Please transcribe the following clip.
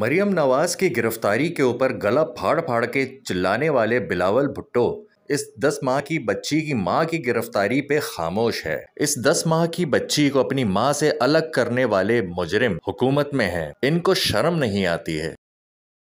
मरियम नवाज की गिरफ्तारी के ऊपर गला फाड़ फाड़ के चिल्लाने वाले बिलावल भुट्टो इस 10 माह की बच्ची की मां की गिरफ्तारी पे खामोश है इस 10 माह की बच्ची को अपनी मां से अलग करने वाले मुजरिम हुकूमत में हैं इनको शर्म नहीं आती है